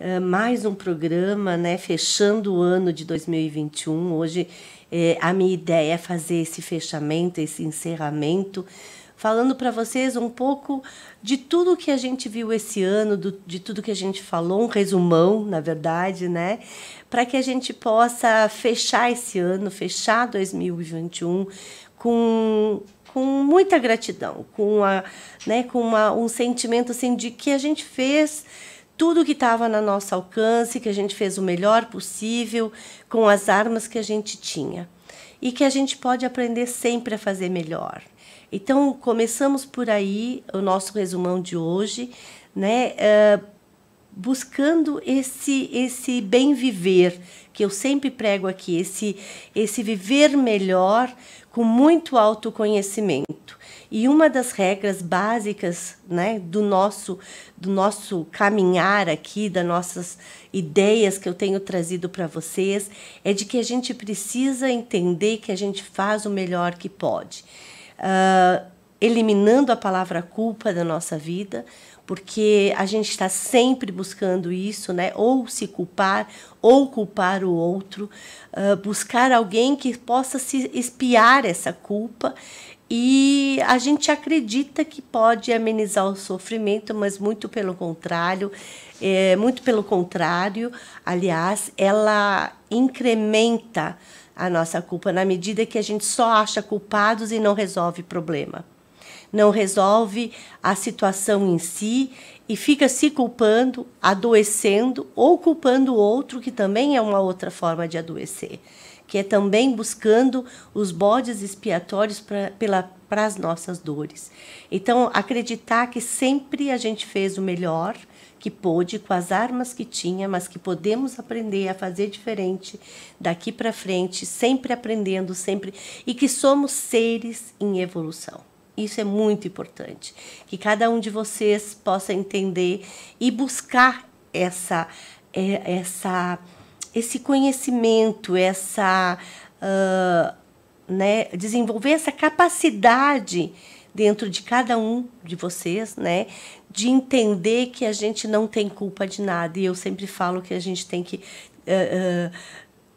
Ah, mais um programa, né? Fechando o ano de 2021. Hoje é, a minha ideia é fazer esse fechamento, esse encerramento, falando para vocês um pouco de tudo que a gente viu esse ano, do, de tudo que a gente falou, um resumão, na verdade, né? Para que a gente possa fechar esse ano, fechar 2021 com com muita gratidão, com, uma, né, com uma, um sentimento assim, de que a gente fez tudo que estava no nosso alcance, que a gente fez o melhor possível com as armas que a gente tinha e que a gente pode aprender sempre a fazer melhor. Então, começamos por aí o nosso resumão de hoje, né? Uh, buscando esse esse bem viver que eu sempre prego aqui, esse esse viver melhor com muito autoconhecimento. E uma das regras básicas, né, do nosso do nosso caminhar aqui, das nossas ideias que eu tenho trazido para vocês, é de que a gente precisa entender que a gente faz o melhor que pode. Uh, eliminando a palavra culpa da nossa vida, porque a gente está sempre buscando isso, né? Ou se culpar, ou culpar o outro, uh, buscar alguém que possa se espiar essa culpa. E a gente acredita que pode amenizar o sofrimento, mas muito pelo contrário, é, muito pelo contrário, aliás, ela incrementa a nossa culpa na medida que a gente só acha culpados e não resolve problema não resolve a situação em si e fica se culpando, adoecendo ou culpando o outro, que também é uma outra forma de adoecer, que é também buscando os bodes expiatórios para as nossas dores. Então, acreditar que sempre a gente fez o melhor que pôde com as armas que tinha, mas que podemos aprender a fazer diferente daqui para frente, sempre aprendendo, sempre e que somos seres em evolução. Isso é muito importante. Que cada um de vocês possa entender e buscar essa, é, essa, esse conhecimento, essa, uh, né, desenvolver essa capacidade dentro de cada um de vocês, né, de entender que a gente não tem culpa de nada. E eu sempre falo que a gente tem que uh,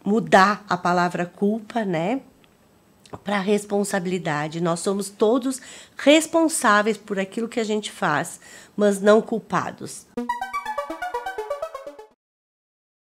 mudar a palavra culpa, né, para responsabilidade. Nós somos todos responsáveis por aquilo que a gente faz, mas não culpados.